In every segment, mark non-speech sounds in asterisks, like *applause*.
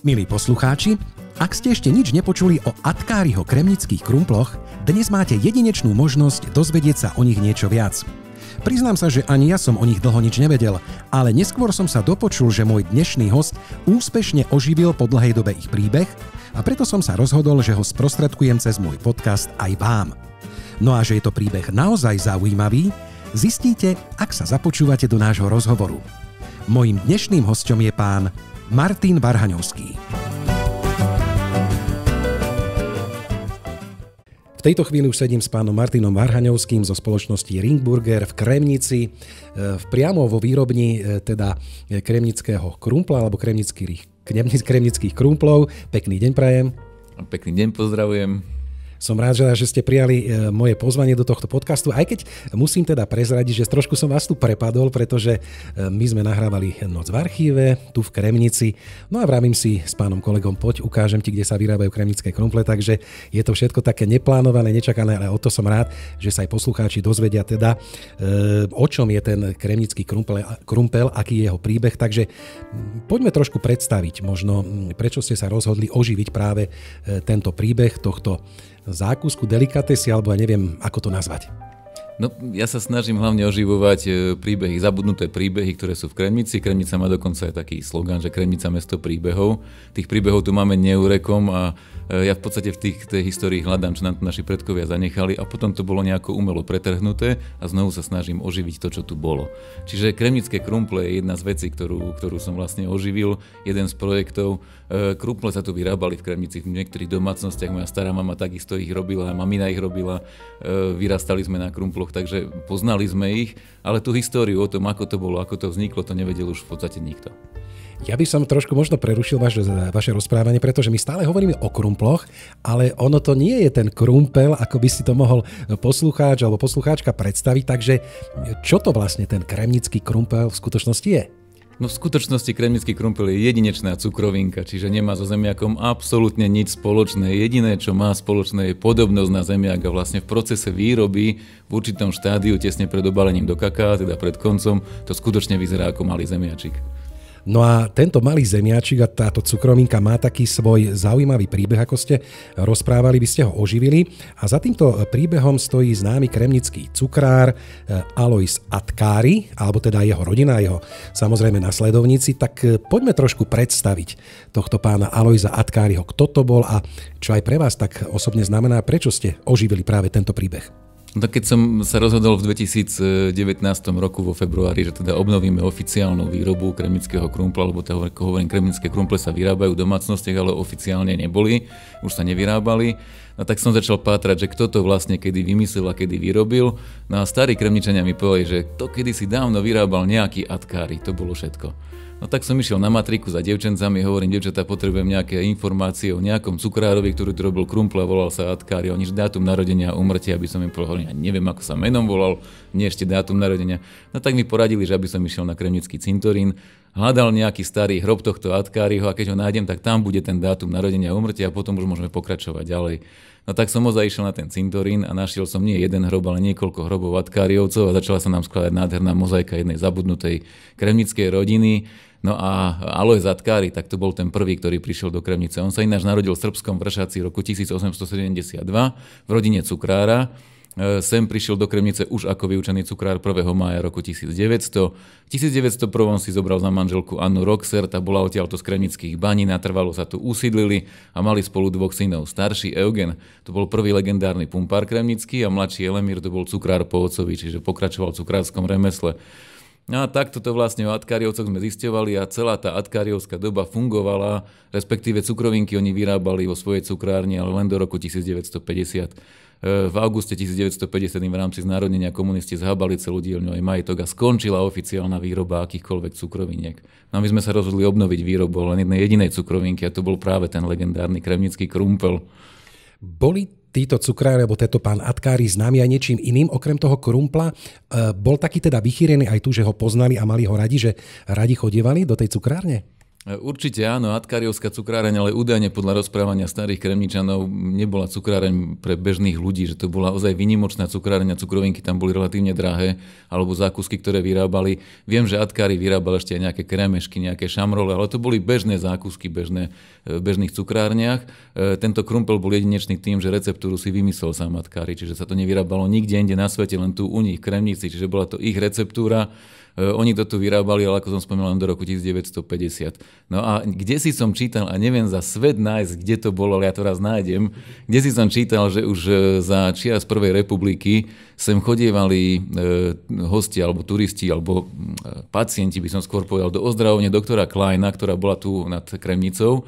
Milí poslucháči, ak ste ešte nič nepočuli o Atkáriho kremnických krumploch, dnes máte jedinečnú možnosť dozvedieť sa o nich niečo viac. Priznám sa, že ani ja som o nich dlho nič nevedel, ale neskôr som sa dopočul, že môj dnešný host úspešne oživil po dlhej dobe ich príbeh a preto som sa rozhodol, že ho sprostredkujem cez môj podcast aj vám. No a že je to príbeh naozaj zaujímavý, zistíte, ak sa započúvate do nášho rozhovoru. Mojím dnešným hostom je pán Martin Varhaňovský. V tejto chvíli už sedím s pánom Martinom Varhaňovským zo spoločnosti Ringburger v Kremnici, e, priamo vo výrobni e, teda e, kremnického krumpla alebo kremnických, kremnických krumplov. Pekný deň prajem. Pekný deň pozdravujem. Som rád, že ste prijali e, moje pozvanie do tohto podcastu, aj keď musím teda prezradiť, že trošku som vás tu prepadol, pretože e, my sme nahrávali noc v archíve, tu v Kremnici. No a vravím si s pánom kolegom, poď, ukážem ti, kde sa vyrábajú kremnické krumple, takže je to všetko také neplánované, nečakané, ale o to som rád, že sa aj poslucháči dozvedia teda, e, o čom je ten kremnický krumpel, krumpel aký je jeho príbeh, takže poďme trošku predstaviť možno, prečo ste sa rozhodli oživiť práve tento príbeh tohto zákusku delikatesy, alebo ja neviem, ako to nazvať. No ja sa snažím hlavne oživovať e, príbehy, zabudnuté príbehy, ktoré sú v Kremnici. Kremnica má dokonca aj taký slogan, že Kremnica mesto príbehov. Tých príbehov tu máme neurekom a e, ja v podstate v tých, tej histórii hľadám, čo nám tu naši predkovia zanechali a potom to bolo nejako umelo pretrhnuté a znovu sa snažím oživiť to, čo tu bolo. Čiže Kremnické krumple je jedna z vecí, ktorú, ktorú som vlastne oživil, jeden z projektov. E, krumple sa tu vyrábali v Kremnici v niektorých domácnostiach, moja stará mama takisto ich robila, mamina ich robila, vyrastali sme na krumploch rokoch, takže poznali sme ich, ale tú históriu o tom, ako to bolo, ako to vzniklo, to nevedel už v podstate nikto. Ja by som trošku možno prerušil vaše, vaše rozprávanie, pretože my stále hovoríme o krumploch, ale ono to nie je ten krumpel, ako by si to mohol poslucháč alebo poslucháčka predstaviť. Takže čo to vlastne ten kremnický krumpel v skutočnosti je? No v skutočnosti kremnický krumpel je jedinečná cukrovinka, čiže nemá so zemiakom absolútne nič spoločné. Jediné, čo má spoločné, je podobnosť na zemiak a vlastne v procese výroby v určitom štádiu tesne pred obalením do kaká, teda pred koncom, to skutočne vyzerá ako malý zemiačik. No a tento malý zemiačik a táto cukrovinka má taký svoj zaujímavý príbeh, ako ste rozprávali, by ste ho oživili. A za týmto príbehom stojí známy kremnický cukrár e, Alois Atkári, alebo teda jeho rodina, jeho samozrejme nasledovníci. Tak e, poďme trošku predstaviť tohto pána Aloisa Atkáriho, kto to bol a čo aj pre vás tak osobne znamená, prečo ste oživili práve tento príbeh. No keď som sa rozhodol v 2019 roku vo februári, že teda obnovíme oficiálnu výrobu kremického krumpla, lebo to ako hovorím, kremické krumple sa vyrábajú v domácnostiach, ale oficiálne neboli, už sa nevyrábali, no tak som začal pátrať, že kto to vlastne kedy vymyslel a kedy vyrobil. No a starí kremničania mi povedali, že to kedy si dávno vyrábal nejaký atkári, to bolo všetko. No tak som išiel na matriku za devčencami, hovorím, devčatá, potrebujem nejaké informácie o nejakom cukrárovi, ktorý tu robil a volal sa Atkári, oni dátum narodenia a umrtia, aby som im povedal, ja neviem, ako sa menom volal, nie ešte dátum narodenia. No tak mi poradili, že aby som išiel na Kremnický cintorín, hľadal nejaký starý hrob tohto Atkáriho a keď ho nájdem, tak tam bude ten dátum narodenia a umrtia a potom už môžeme pokračovať ďalej. No tak som ozaj išiel na ten cintorín a našiel som nie jeden hrob, ale niekoľko hrobov Atkáriovcov a začala sa nám skladať nádherná mozaika jednej zabudnutej kremnickej rodiny. No a Alois Atkári, tak to bol ten prvý, ktorý prišiel do Kremnice. On sa ináč narodil v Srbskom vršáci roku 1872 v rodine cukrára. E, sem prišiel do Kremnice už ako vyučený cukrár 1. mája roku 1900. V 1901 si zobral za manželku Annu Roxer, tá bola odtiaľto z kremnických baní, natrvalo sa tu usídlili a mali spolu dvoch synov. Starší Eugen, to bol prvý legendárny pumpár kremnický a mladší Elemír, to bol cukrár po ocovi, čiže pokračoval v cukrárskom remesle. No a takto to vlastne o Atkáriovcoch sme zistovali a celá tá Atkáriovská doba fungovala, respektíve cukrovinky oni vyrábali vo svojej cukrárni, ale len do roku 1950. Eh, v auguste 1950 v rámci znárodnenia komunisti zhabali celú dielňu aj majetok a skončila oficiálna výroba akýchkoľvek cukroviniek. No my sme sa rozhodli obnoviť výrobu len jednej jedinej cukrovinky a to bol práve ten legendárny kremnický krumpel. Boli títo cukrári, alebo tento pán Atkári známy aj niečím iným, okrem toho krumpla. E, bol taký teda vychýrený aj tu, že ho poznali a mali ho radi, že radi chodievali do tej cukrárne? Určite áno, Atkariovská cukráreň, ale údajne podľa rozprávania starých kremničanov nebola cukráreň pre bežných ľudí, že to bola ozaj vynimočná cukráreň a cukrovinky tam boli relatívne drahé, alebo zákusky, ktoré vyrábali. Viem, že Atkári vyrábali ešte aj nejaké kremešky, nejaké šamrole, ale to boli bežné zákusky bežné, v bežných cukrárniach. E, tento krumpel bol jedinečný tým, že receptúru si vymyslel sám Atkári, čiže sa to nevyrábalo nikde inde na svete, len tu u nich, v kremnici, čiže bola to ich receptúra E, oni to tu vyrábali, ale ako som spomínal, do roku 1950. No a kde si som čítal, a neviem za svet nájsť, kde to bolo, ale ja to raz nájdem, kde si som čítal, že už e, za čias Prvej republiky sem chodievali e, hostia alebo turisti alebo pacienti, by som skôr povedal, do ozdravovne doktora Kleina, ktorá bola tu nad Kremnicou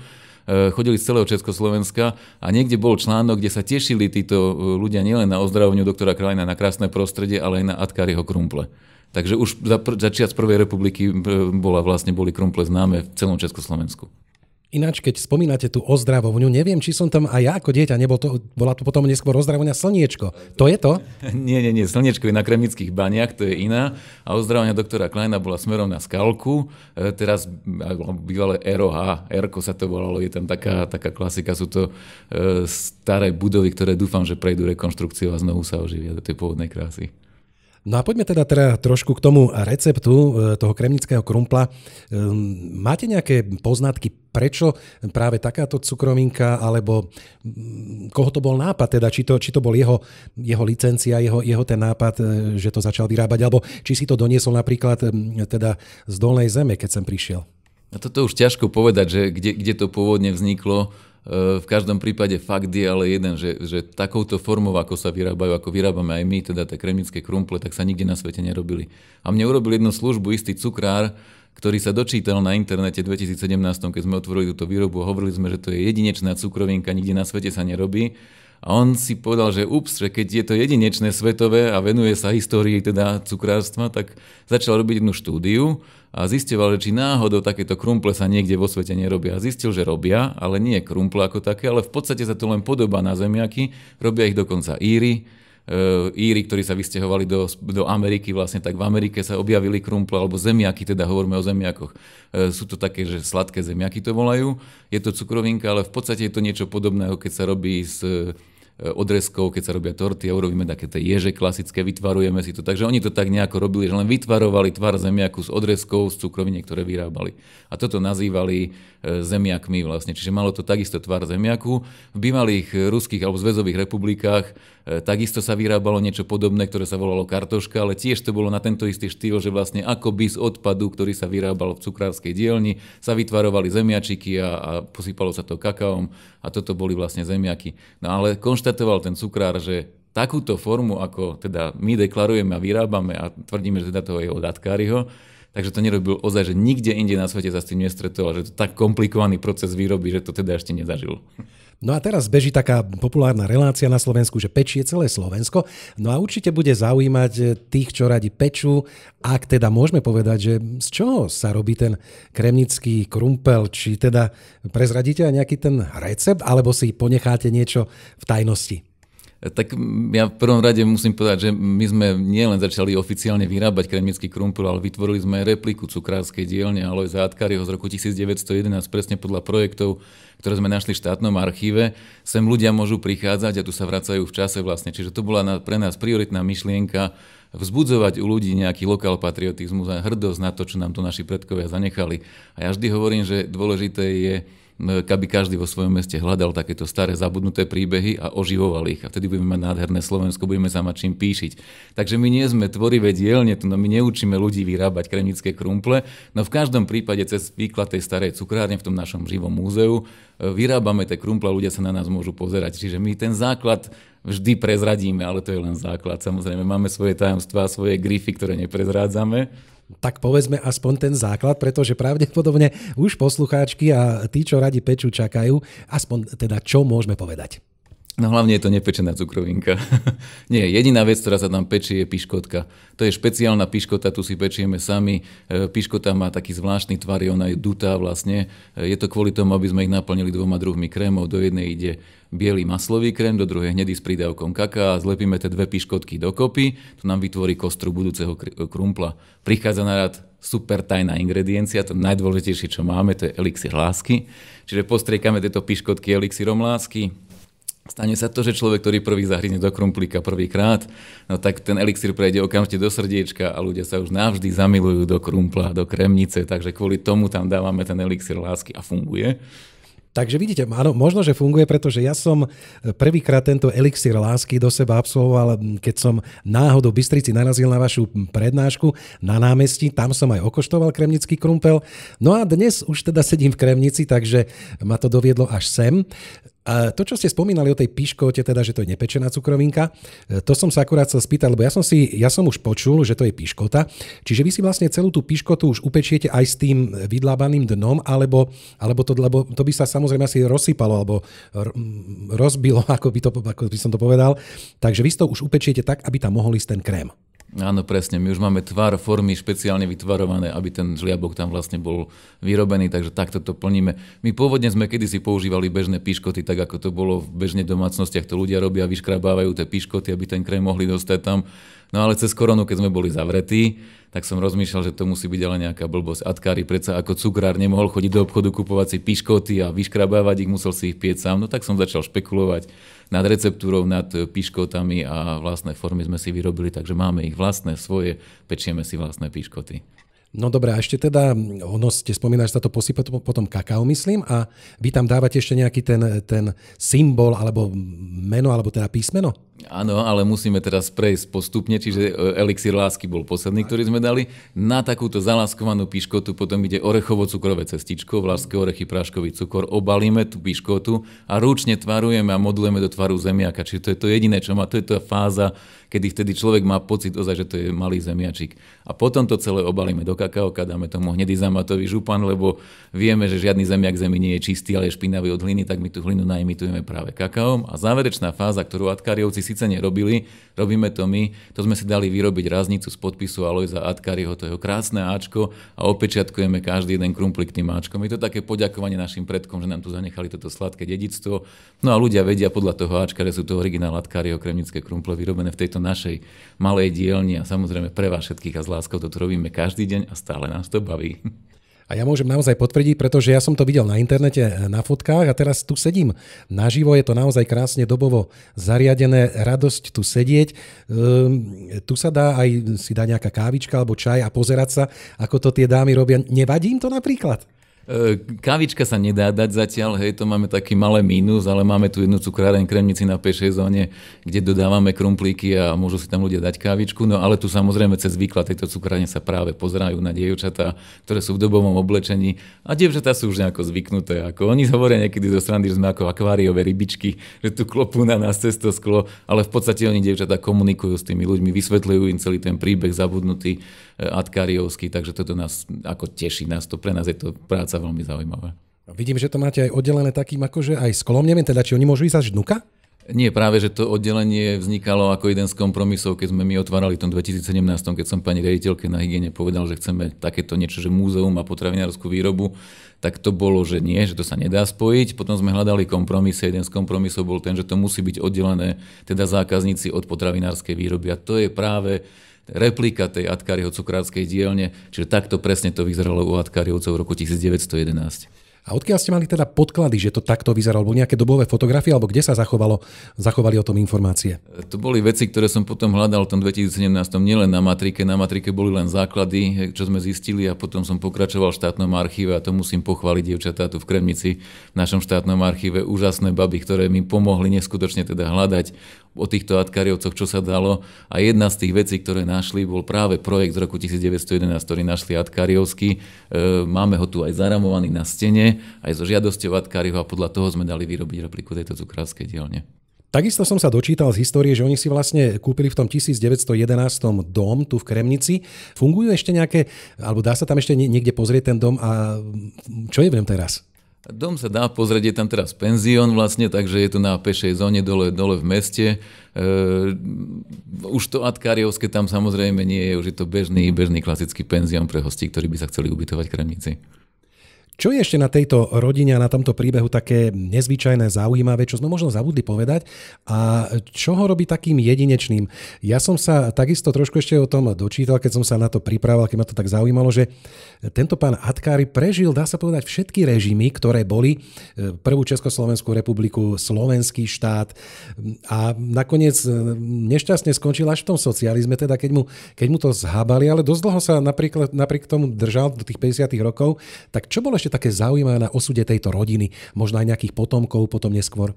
chodili z celého Československa a niekde bol článok, kde sa tešili títo ľudia nielen na ozdravovňu doktora Krajina na krásne prostredie, ale aj na Atkáriho krumple. Takže už za pr- začiat z Prvej republiky e, bola, vlastne boli krumple známe v celom Československu. Ináč, keď spomínate tú ozdravovňu, neviem, či som tam aj ja ako dieťa nebol, to, bola tu potom neskôr ozdravovňa Slniečko. To je to? *laughs* nie, nie, nie. Slniečko je na kremických baniach, to je iná. A ozdravovňa doktora Kleina bola smerom na Skalku. E, teraz no, bývalé ROH, Erko sa to volalo, je tam taká, taká klasika. Sú to e, staré budovy, ktoré dúfam, že prejdú rekonštrukciu a znovu sa oživia do tej pôvodnej krásy. No a poďme teda, teda trošku k tomu receptu e, toho kremnického krumpla. E, máte nejaké poznatky, prečo práve takáto cukrovinka, alebo mm, koho to bol nápad, teda či to, či to bol jeho, jeho licencia, jeho, jeho ten nápad, e, že to začal vyrábať, alebo či si to doniesol napríklad teda z dolnej zeme, keď sem prišiel? A toto už ťažko povedať, že kde, kde to pôvodne vzniklo Eh, v každom prípade fakt je ale jeden, že, že takouto formou, ako sa vyrábajú, ako vyrábame aj my, teda tie kremické krumple, tak sa nikde na svete nerobili. A mne urobil jednu službu istý cukrár, ktorý sa dočítal na internete v 2017, keď sme otvorili túto výrobu a hovorili sme, že to je jedinečná cukrovinka, nikde na svete sa nerobí. A on si povedal, že ups, že keď je to jedinečné svetové a venuje sa histórii teda cukrárstva, tak začal robiť jednu štúdiu a zistil, že či náhodou takéto krumple sa niekde vo svete nerobia. A zistil, že robia, ale nie krumple ako také, ale v podstate sa to len podobá na zemiaky. Robia ich dokonca Íry, E, Íry, ktorí sa vysťahovali do, do Ameriky, vlastne tak v Amerike sa objavili krumple, alebo zemiaky, teda hovoríme o zemiakoch. E, sú to také, že sladké zemiaky to volajú. Je to cukrovinka, ale v podstate je to niečo podobného, keď sa robí z E, odrezkov, keď sa robia torty a urobíme také tie ježe klasické, vytvarujeme si to. Takže oni to tak nejako robili, že len vytvarovali tvar zemiaku z odrezkov z cukrovine, ktoré vyrábali. A toto nazývali e, zemiakmi vlastne. Čiže malo to takisto tvar zemiaku. V bývalých ruských alebo zväzových republikách e, takisto sa vyrábalo niečo podobné, ktoré sa volalo kartoška, ale tiež to bolo na tento istý štýl, že vlastne ako by z odpadu, ktorý sa vyrábal v cukrárskej dielni, sa vytvarovali zemiačiky a, a posypalo sa to kakaom a toto boli vlastne zemiaky. No ale konš- skonštatoval ten cukrár, že takúto formu, ako teda my deklarujeme a vyrábame a tvrdíme, že teda toho je od Atkáriho, Takže to nerobil ozaj, že nikde inde na svete sa s tým nestretol, že to tak komplikovaný proces výroby, že to teda ešte nezažil. No a teraz beží taká populárna relácia na Slovensku, že pečie celé Slovensko. No a určite bude zaujímať eh, tých, čo radi peču, ak teda môžeme povedať, že z čoho sa robí ten kremnický krumpel, či teda prezradíte aj nejaký ten recept, alebo si ponecháte niečo v tajnosti? tak ja v prvom rade musím povedať, že my sme nielen začali oficiálne vyrábať kremický krumpel, ale vytvorili sme aj repliku cukrárskej dielne Aloj Zátkariho z roku 1911, presne podľa projektov, ktoré sme našli v štátnom archíve. Sem ľudia môžu prichádzať a tu sa vracajú v čase vlastne. Čiže to bola pre nás prioritná myšlienka vzbudzovať u ľudí nejaký lokál patriotizmus a hrdosť na to, čo nám tu naši predkovia zanechali. A ja vždy hovorím, že dôležité je aby každý vo svojom meste hľadal takéto staré zabudnuté príbehy a oživoval ich. A vtedy budeme mať nádherné Slovensko, budeme sa mať čím píšiť. Takže my nie sme tvorivé dielne, no my neučíme ľudí vyrábať kremnické krumple, no v každom prípade cez výklad tej starej cukrárne v tom našom živom múzeu e, vyrábame tie krumple, ľudia sa na nás môžu pozerať. Čiže my ten základ vždy prezradíme, ale to je len základ. Samozrejme, máme svoje tajomstvá, svoje grify, ktoré neprezrádzame tak povedzme aspoň ten základ, pretože pravdepodobne už poslucháčky a tí, čo radi peču, čakajú, aspoň teda čo môžeme povedať. No hlavne je to nepečená cukrovinka. *laughs* Nie, jediná vec, ktorá sa tam pečie, je piškotka. To je špeciálna piškota, tu si pečieme sami. E, piškota má taký zvláštny tvar, ona je dutá vlastne. E, je to kvôli tomu, aby sme ich naplnili dvoma druhmi krémov. Do jednej ide biely maslový krém, do druhej hnedý s prídavkom kaka a zlepíme tie dve piškotky dokopy. To nám vytvorí kostru budúceho e, krumpla. Prichádza na rad super tajná ingrediencia, to najdôležitejšie, čo máme, to je elixir lásky. Čiže postriekame tieto piškotky elixírom lásky, Stane sa to, že človek, ktorý prvý zahrizne do krumplíka prvýkrát, no tak ten elixír prejde okamžite do srdiečka a ľudia sa už navždy zamilujú do krumpla, do kremnice, takže kvôli tomu tam dávame ten elixír lásky a funguje. Takže vidíte, áno, možno, že funguje, pretože ja som e, prvýkrát tento elixír lásky do seba absolvoval, keď som náhodou v Bystrici narazil na vašu prednášku na námestí, tam som aj okoštoval kremnický krumpel. No a dnes už teda sedím v kremnici, takže ma to doviedlo až sem. A to, čo ste spomínali o tej piškote, teda, že to je nepečená cukrovinka, e, to som sa akurát chcel spýtať, lebo ja som, si, ja som už počul, že to je piškota. Čiže vy si vlastne celú tú piškotu už upečiete aj s tým vydlábaným dnom, alebo, alebo to, lebo to by sa samozrejme asi rozsypalo, alebo rozbilo, *laughs* ako by, to, ako by som to povedal. Takže vy to už upečiete tak, aby tam mohol ísť ten krém. Áno, presne. My už máme tvar formy špeciálne vytvarované, aby ten žliabok tam vlastne bol vyrobený, takže takto to plníme. My pôvodne sme kedysi používali bežné piškoty, tak ako to bolo v bežne domácnostiach, to ľudia robia, vyškrabávajú tie piškoty, aby ten krém mohli dostať tam. No ale cez koronu, keď sme boli zavretí, tak som rozmýšľal, že to musí byť ale nejaká blbosť. Atkári predsa ako cukrár nemohol chodiť do obchodu kupovať si piškoty a vyškrabávať ich, musel si ich pieť sám. No tak som začal špekulovať nad receptúrou, nad piškotami a vlastné formy sme si vyrobili, takže máme ich vlastné, svoje, pečieme si vlastné piškoty. No dobré, a ešte teda, ono ste spomínali, že sa to posype potom kakao, myslím, a vy tam dávate ešte nejaký ten, ten symbol, alebo meno, alebo teda písmeno? Áno, ale musíme teraz prejsť postupne, čiže e, elixír lásky bol posledný, ktorý sme dali. Na takúto zalaskovanú piškotu potom ide orechovo-cukrové cestičko, vlaské orechy, práškový cukor, obalíme tú piškotu a ručne tvarujeme a modulujeme do tvaru zemiaka. Čiže to je to jediné, čo má, to je tá fáza, kedy vtedy človek má pocit ozaj, že to je malý zemiačik. A potom to celé obalíme do kakaoka, dáme tomu hnedý zamatový župan, lebo vieme, že žiadny zemiak zemi nie je čistý, ale je špinavý od hliny, tak my tú hlinu najmitujeme práve kakaom. A záverečná fáza, ktorú atkariovci síce nerobili, robíme to my. To sme si dali vyrobiť raznicu z podpisu Alojza Atkariho, to jeho krásne Ačko a opečiatkujeme každý jeden krumplik tým Ačkom. Je to také poďakovanie našim predkom, že nám tu zanechali toto sladké dedictvo. No a ľudia vedia podľa toho Ačka, že sú to originál Atkariho kremnické krumple vyrobené v tejto našej malej dielni a samozrejme pre vás všetkých a z láskou to robíme každý deň a stále nás to baví. *laughs* A ja môžem naozaj potvrdiť, pretože ja som to videl na internete, e, na fotkách a teraz tu sedím naživo, je to naozaj krásne dobovo zariadené, radosť tu sedieť. Ehm, tu sa dá aj si dá nejaká kávička alebo čaj a pozerať sa, ako to tie dámy robia. Nevadí im to napríklad? E, Kavička sa nedá dať zatiaľ, hej, to máme taký malé mínus, ale máme tu jednu cukráreň Kremnici na pešej zóne, kde dodávame krumplíky a môžu si tam ľudia dať kavičku, no ale tu samozrejme cez výklad tejto cukráreň sa práve pozerajú na dievčatá, ktoré sú v dobovom oblečení a dievčatá sú už nejako zvyknuté, ako oni hovoria niekedy zo strany, že sme ako akváriové rybičky, že tu klopú na nás cez to sklo, ale v podstate oni dievčatá komunikujú s tými ľuďmi, vysvetľujú im celý ten príbeh zabudnutý Eh, Atkariovský, takže toto nás ako teší nás to, pre nás je to práca veľmi zaujímavá. No, vidím, že to máte aj oddelené takým akože aj sklom, neviem teda, či oni môžu ísť až dnuka? Nie, práve, že to oddelenie vznikalo ako jeden z kompromisov, keď sme my otvárali v tom 2017, keď som pani riaditeľke na hygiene povedal, že chceme takéto niečo, že múzeum a potravinárskú výrobu, tak to bolo, že nie, že to sa nedá spojiť. Potom sme hľadali kompromisy, jeden z kompromisov bol ten, že to musí byť oddelené, teda zákazníci od potravinárskej výroby. A to je práve replika tej Atkáriho cukrárskej dielne, čiže takto presne to vyzeralo u Atkáriovcov v roku 1911. A odkiaľ ste mali teda podklady, že to takto vyzeralo, alebo nejaké dobové fotografie, alebo kde sa zachovalo, zachovali o tom informácie? E, to boli veci, ktoré som potom hľadal v tom 2017, nielen na matrike, na matrike boli len základy, e, čo sme zistili a potom som pokračoval v štátnom archíve a to musím pochváliť dievčatá tu v Kremnici, v našom štátnom archíve, úžasné baby, ktoré mi pomohli neskutočne teda hľadať o týchto atkariovcoch, čo sa dalo. A jedna z tých vecí, ktoré našli, bol práve projekt z roku 1911, ktorý našli atkariovsky. E, máme ho tu aj zaramovaný na stene, aj so žiadosťou atkariho a podľa toho sme dali vyrobiť repliku tejto cukrárskej dielne. Takisto som sa dočítal z histórie, že oni si vlastne kúpili v tom 1911 dom tu v Kremnici. Fungujú ešte nejaké, alebo dá sa tam ešte niekde pozrieť ten dom a čo je v ňom teraz? Dom sa dá pozrieť, je tam teraz penzión vlastne, takže je to na pešej zóne dole, dole v meste. E, už to Atkariovské tam samozrejme nie je, už je to bežný, bežný klasický penzión pre hostí, ktorí by sa chceli ubytovať v Kremnici. Čo je ešte na tejto rodine a na tomto príbehu také nezvyčajné, zaujímavé, čo sme možno zabudli povedať a čo ho robí takým jedinečným? Ja som sa takisto trošku ešte o tom dočítal, keď som sa na to pripravoval, keď ma to tak zaujímalo, že tento pán Atkári prežil, dá sa povedať, všetky režimy, ktoré boli. E, Prvú Československú republiku, slovenský štát a nakoniec e, nešťastne skončil až v tom socializme, teda keď mu, keď mu to zhábali, ale dosť dlho sa napriek, napriek tomu držal do tých 50. rokov. Tak čo bolo ešte také zaujímavé na osude tejto rodiny, možno aj nejakých potomkov potom neskôr?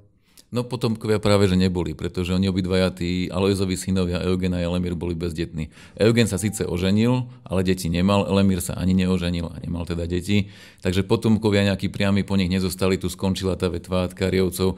No potomkovia práve že neboli, pretože oni obidvaja tí Alojzovi synovia Eugen a Elemír boli bezdetní. Eugen sa síce oženil, ale deti nemal, Elemír sa ani neoženil a nemal teda deti, takže potomkovia nejakí priami po nich nezostali, tu skončila tá vetva Tkariovcov. E,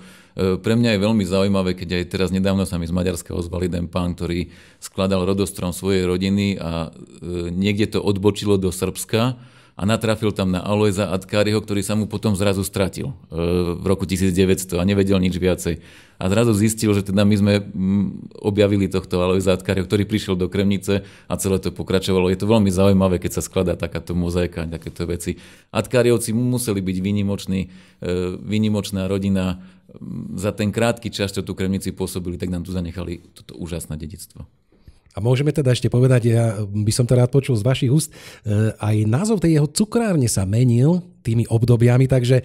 pre mňa je veľmi zaujímavé, keď aj teraz nedávno sa mi z Maďarska ozval jeden pán, ktorý skladal rodostrom svojej rodiny a e, niekde to odbočilo do Srbska, a natrafil tam na Aloeza Atkáriho, ktorý sa mu potom zrazu stratil e, v roku 1900 a nevedel nič viacej. A zrazu zistil, že teda my sme objavili tohto Aloeza Atkáriho, ktorý prišiel do Kremnice a celé to pokračovalo. Je to veľmi zaujímavé, keď sa skladá takáto mozaika, takéto veci. Atkáriovci museli byť vynimoční, e, vynimočná rodina. Za ten krátky čas, čo tu Kremnici pôsobili, tak nám tu zanechali toto úžasné dedictvo. A môžeme teda ešte povedať, ja by som to rád počul z vašich úst, e, aj názov tej jeho cukrárne sa menil tými obdobiami, takže e,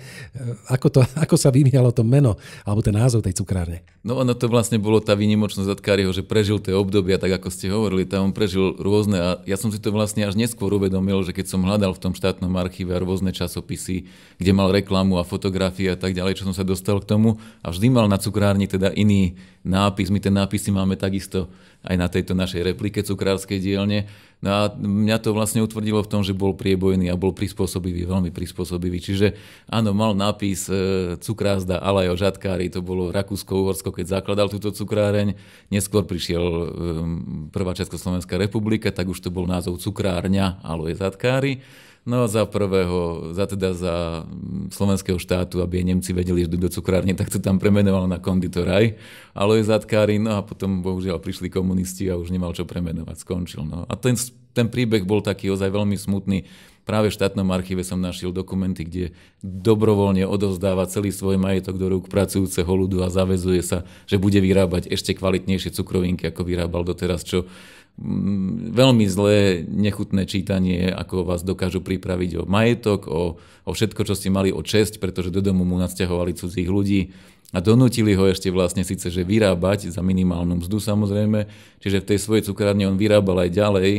ako, to, *laughs* ako sa vymialo to meno, alebo ten názov tej cukrárne? No ono to vlastne bolo tá výnimočnosť Zatkáriho, že prežil tie obdobia, tak ako ste hovorili, tam on prežil rôzne a ja som si to vlastne až neskôr uvedomil, že keď som hľadal v tom štátnom archíve rôzne časopisy, kde mal reklamu a fotografie a tak ďalej, čo som sa dostal k tomu a vždy mal na cukrárni teda iný nápis, my ten nápisy máme takisto aj na tejto našej replike cukrárskej dielne. No a mňa to vlastne utvrdilo v tom, že bol priebojný a bol prispôsobivý, veľmi prispôsobivý. Čiže áno, mal nápis e, cukrázda ale aj o žatkári, to bolo Rakúsko-Uhorsko, keď zakladal túto cukráreň. Neskôr prišiel e, prvá Československá republika, tak už to bol názov cukrárňa, ale je zatkári. No za prvého, za teda za mm, slovenského štátu, aby aj Nemci vedeli, že do cukrárne, tak to tam premenoval na konditoraj. Ale je zatkári, no a potom bohužiaľ prišli komunisti a už nemal čo premenovať, skončil. No. A ten, ten príbeh bol taký ozaj veľmi smutný. Práve v štátnom archíve som našiel dokumenty, kde dobrovoľne odovzdáva celý svoj majetok do rúk pracujúceho ľudu a zavezuje sa, že bude vyrábať ešte kvalitnejšie cukrovinky, ako vyrábal doteraz, čo Mm, veľmi zlé, nechutné čítanie, ako vás dokážu pripraviť o majetok, o, o všetko, čo ste mali o česť, pretože do domu mu nadsťahovali cudzích ľudí a donútili ho ešte vlastne síce, že vyrábať za minimálnu mzdu samozrejme, čiže v tej svojej cukrárne on vyrábal aj ďalej,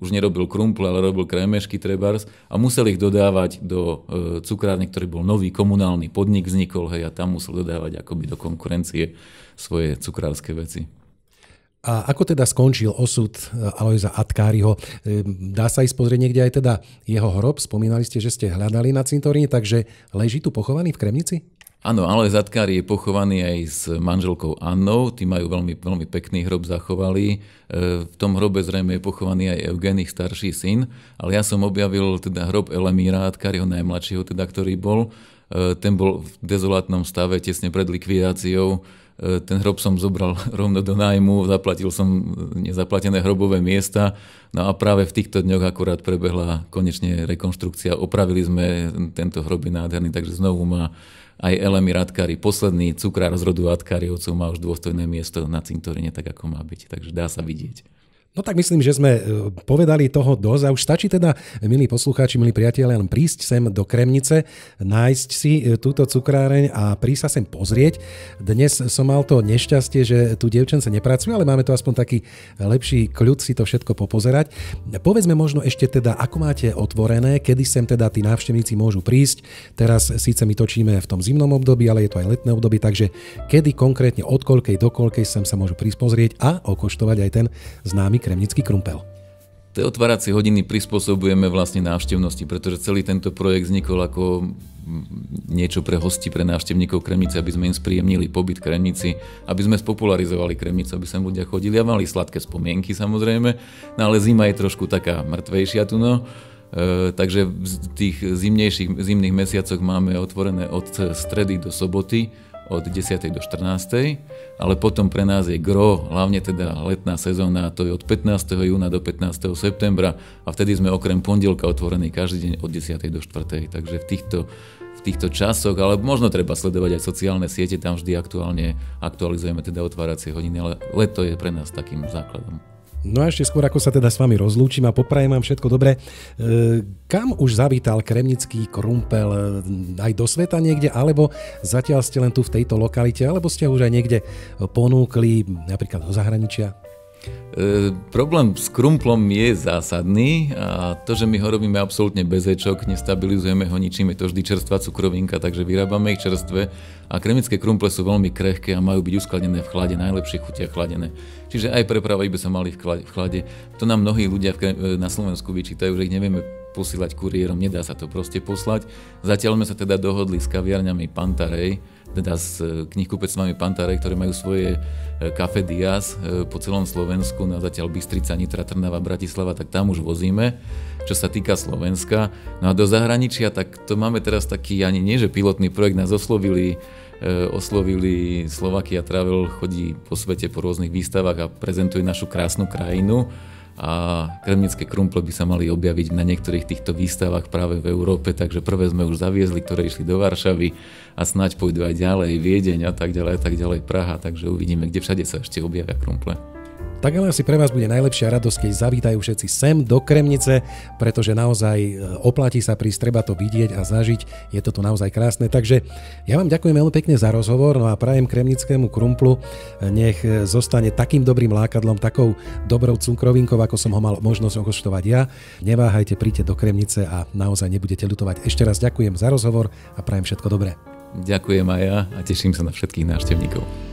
už nerobil krumple, ale robil kremešky trebars a musel ich dodávať do e, cukrárne, ktorý bol nový komunálny podnik vznikol, hej, a tam musel dodávať akoby do konkurencie svoje cukrárske veci. A ako teda skončil osud e, Alojza Atkáriho? E, dá sa ísť pozrieť niekde aj teda jeho hrob? Spomínali ste, že ste hľadali na cintoríne, takže leží tu pochovaný v Kremnici? Áno, ale Atkári je pochovaný aj s manželkou Annou, tí majú veľmi, veľmi pekný hrob zachovali. E, v tom hrobe zrejme je pochovaný aj Eugenich, starší syn, ale ja som objavil teda hrob Elemíra Atkáriho najmladšieho, teda, ktorý bol. Ten bol v dezolátnom stave tesne pred likvidáciou E, ten hrob som zobral *laughs* rovno do nájmu, zaplatil som e, nezaplatené hrobové miesta. No a práve v týchto dňoch akurát prebehla konečne rekonštrukcia. Opravili sme tento hrob je nádherný, takže znovu má aj Elemi Radkári, posledný cukrár z rodu Radkáriovcov, má už dôstojné miesto na cintorine, tak ako má byť. Takže dá sa vidieť. No tak myslím, že sme e, povedali toho dosť a už stačí teda, milí poslucháči, milí priatelia, len prísť sem do Kremnice, nájsť si e, túto cukráreň a prísť sa sem pozrieť. Dnes som mal to nešťastie, že tu devčence nepracujú, ale máme tu aspoň taký lepší kľud si to všetko popozerať. Povedzme možno ešte teda, ako máte otvorené, kedy sem teda tí návštevníci môžu prísť. Teraz síce my točíme v tom zimnom období, ale je to aj letné obdobie, takže kedy konkrétne od koľkej do koľkej sem sa môžu prísť pozrieť a okoštovať aj ten známy kremnický krumpel. Tie otváracie hodiny prispôsobujeme vlastne návštevnosti, pretože celý tento projekt vznikol ako niečo pre hosti, pre návštevníkov Kremnice, aby sme im spríjemnili pobyt Kremnici, aby sme spopularizovali Kremnicu, aby sem ľudia chodili a mali sladké spomienky samozrejme, no ale zima je trošku taká mŕtvejšia tu no. E, takže v tých zimnejších, zimných mesiacoch máme otvorené od stredy do soboty, od 10. do 14. Ale potom pre nás je gro, hlavne teda letná sezóna, to je od 15. júna do 15. septembra a vtedy sme okrem pondelka otvorení každý deň od 10. do 4. Takže v týchto týchto časoch, ale možno treba sledovať aj sociálne siete, tam vždy aktuálne aktualizujeme teda otváracie hodiny, ale leto je pre nás takým základom. No a ešte skôr, ako sa teda s vami rozlúčim a poprajem vám všetko dobré, e, kam už zavítal kremnický krumpel? Aj do sveta niekde? Alebo zatiaľ ste len tu v tejto lokalite? Alebo ste už aj niekde ponúkli napríklad do zahraničia? E, problém s krumplom je zásadný a to, že my ho robíme absolútne bez ečok, nestabilizujeme ho ničím, je to vždy čerstvá cukrovinka, takže vyrábame ich čerstve. a kremické krumple sú veľmi krehké a majú byť uskladené v chlade, najlepšie chutia chladené. Čiže aj preprava by sa mali v chlade. To nám mnohí ľudia e, na Slovensku vyčítajú, že ich nevieme posílať kuriérom, nedá sa to proste poslať. Zatiaľ sme sa teda dohodli s kaviarňami Pantarej, teda s e, knihkupecmi Pantarej, ktoré majú svoje e, kafe Dias e, po celom Slovensku, na no zatiaľ Bystrica, Nitra, Trnava, Bratislava, tak tam už vozíme, čo sa týka Slovenska. No a do zahraničia, tak to máme teraz taký, ani nie že pilotný projekt, nás oslovili oslovili Slovakia Travel, chodí po svete po rôznych výstavách a prezentuje našu krásnu krajinu a kremnické krumple by sa mali objaviť na niektorých týchto výstavách práve v Európe, takže prvé sme už zaviezli, ktoré išli do Varšavy a snáď pôjdu aj ďalej, Viedeň a tak ďalej, a tak ďalej, Praha, takže uvidíme, kde všade sa ešte objavia krumple. Tak ale asi pre vás bude najlepšia radosť, keď zavítajú všetci sem do Kremnice, pretože naozaj e, oplatí sa prísť, treba to vidieť a zažiť. Je to tu naozaj krásne. Takže ja vám ďakujem veľmi pekne za rozhovor no a prajem kremnickému krumplu. E, nech e, zostane takým dobrým lákadlom, takou dobrou cukrovinkou, ako som ho mal možnosť okoštovať ja. Neváhajte, príďte do Kremnice a naozaj nebudete ľutovať. Ešte raz ďakujem za rozhovor a prajem všetko dobré. Ďakujem aj ja a teším sa na všetkých návštevníkov.